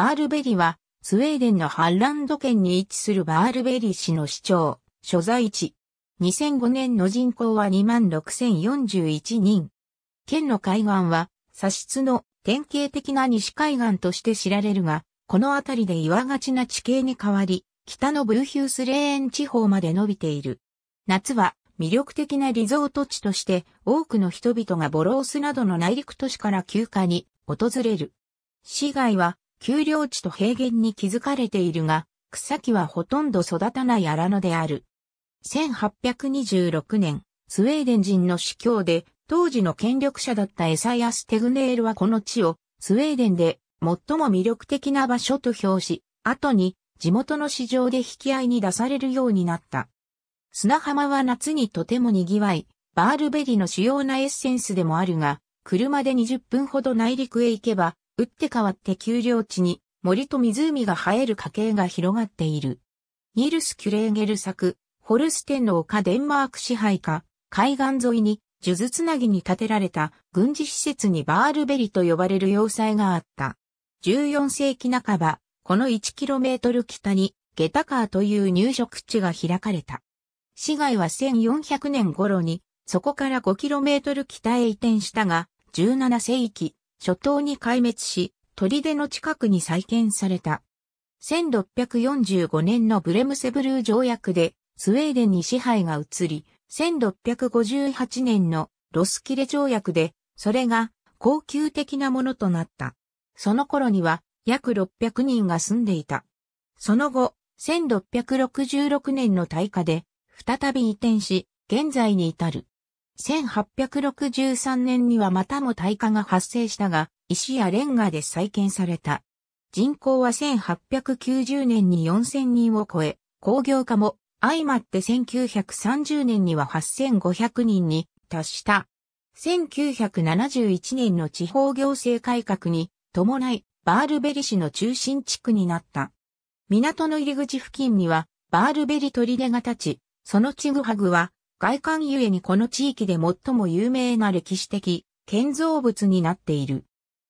バールベリは、スウェーデンのハンランド県に位置するバールベリ市の市長、所在地。2005年の人口は26,041人。県の海岸は、砂質の典型的な西海岸として知られるが、この辺りで岩がちな地形に変わり、北のブルーヒュースレーン地方まで伸びている。夏は魅力的なリゾート地として多くの人々がボロースなどの内陸都市から休暇に訪れる。市街は丘陵地と平原に築かれているが、草木はほとんど育たない荒野である。1826年、スウェーデン人の司教で、当時の権力者だったエサイアス・テグネールはこの地を、スウェーデンで最も魅力的な場所と評し、後に地元の市場で引き合いに出されるようになった。砂浜は夏にとても賑わい、バールベリの主要なエッセンスでもあるが、車で20分ほど内陸へ行けば、打って変わって丘陵地に森と湖が生える家系が広がっている。ニルス・キュレーゲル作、ホルステンの丘デンマーク支配下、海岸沿いに、数珠つなぎに建てられた軍事施設にバールベリと呼ばれる要塞があった。14世紀半ば、この 1km 北に、ゲタカーという入植地が開かれた。市街は1400年頃に、そこから 5km 北へ移転したが、17世紀、初頭に壊滅し、砦の近くに再建された。1645年のブレムセブルー条約でスウェーデンに支配が移り、1658年のロスキレ条約でそれが高級的なものとなった。その頃には約600人が住んでいた。その後、1666年の大火で再び移転し、現在に至る。1863年にはまたも大火が発生したが、石やレンガで再建された。人口は1890年に4000人を超え、工業化も相まって1930年には8500人に達した。1971年の地方行政改革に伴い、バールベリ市の中心地区になった。港の入り口付近には、バールベリ砦が立ち、そのちぐはぐは、外観ゆえにこの地域で最も有名な歴史的建造物になっている。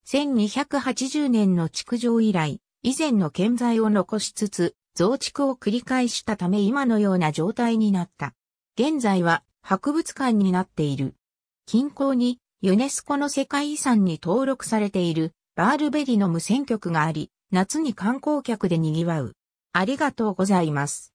1280年の築城以来、以前の建材を残しつつ、増築を繰り返したため今のような状態になった。現在は博物館になっている。近郊にユネスコの世界遺産に登録されているバールベリの無線局があり、夏に観光客で賑わう。ありがとうございます。